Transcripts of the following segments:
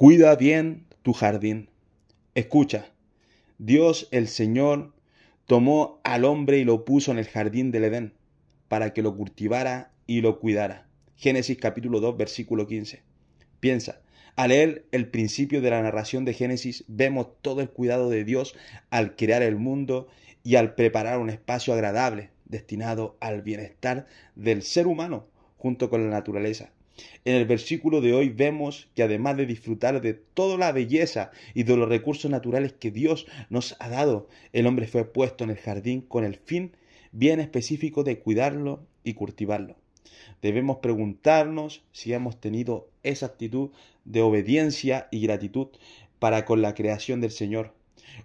Cuida bien tu jardín. Escucha, Dios el Señor tomó al hombre y lo puso en el jardín del Edén para que lo cultivara y lo cuidara. Génesis capítulo 2 versículo 15. Piensa, al leer el principio de la narración de Génesis vemos todo el cuidado de Dios al crear el mundo y al preparar un espacio agradable destinado al bienestar del ser humano junto con la naturaleza. En el versículo de hoy vemos que además de disfrutar de toda la belleza y de los recursos naturales que Dios nos ha dado, el hombre fue puesto en el jardín con el fin bien específico de cuidarlo y cultivarlo. Debemos preguntarnos si hemos tenido esa actitud de obediencia y gratitud para con la creación del Señor.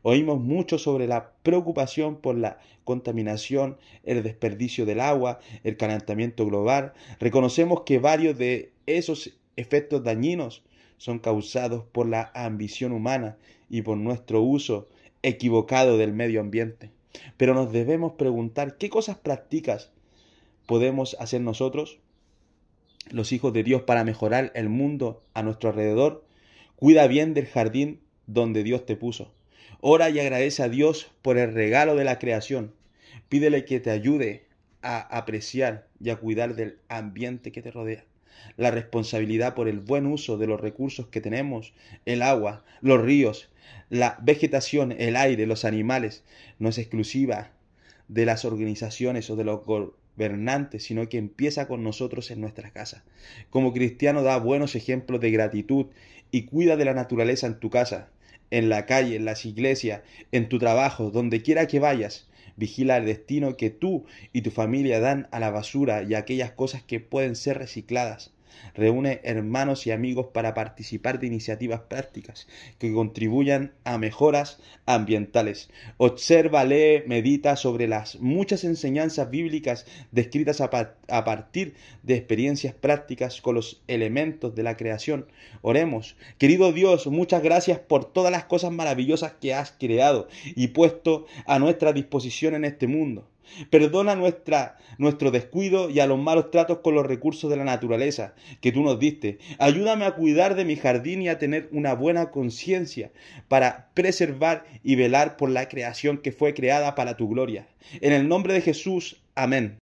Oímos mucho sobre la preocupación por la contaminación, el desperdicio del agua, el calentamiento global. Reconocemos que varios de esos efectos dañinos son causados por la ambición humana y por nuestro uso equivocado del medio ambiente. Pero nos debemos preguntar qué cosas prácticas podemos hacer nosotros, los hijos de Dios, para mejorar el mundo a nuestro alrededor. Cuida bien del jardín donde Dios te puso. Ora y agradece a Dios por el regalo de la creación. Pídele que te ayude a apreciar y a cuidar del ambiente que te rodea. La responsabilidad por el buen uso de los recursos que tenemos, el agua, los ríos, la vegetación, el aire, los animales, no es exclusiva de las organizaciones o de los gobernantes, sino que empieza con nosotros en nuestras casas. Como cristiano da buenos ejemplos de gratitud y cuida de la naturaleza en tu casa en la calle, en las iglesias, en tu trabajo, donde quiera que vayas. Vigila el destino que tú y tu familia dan a la basura y a aquellas cosas que pueden ser recicladas. Reúne hermanos y amigos para participar de iniciativas prácticas que contribuyan a mejoras ambientales. Observa, lee, medita sobre las muchas enseñanzas bíblicas descritas a, a partir de experiencias prácticas con los elementos de la creación. Oremos. Querido Dios, muchas gracias por todas las cosas maravillosas que has creado y puesto a nuestra disposición en este mundo. Perdona nuestra, nuestro descuido y a los malos tratos con los recursos de la naturaleza que tú nos diste. Ayúdame a cuidar de mi jardín y a tener una buena conciencia para preservar y velar por la creación que fue creada para tu gloria. En el nombre de Jesús, amén.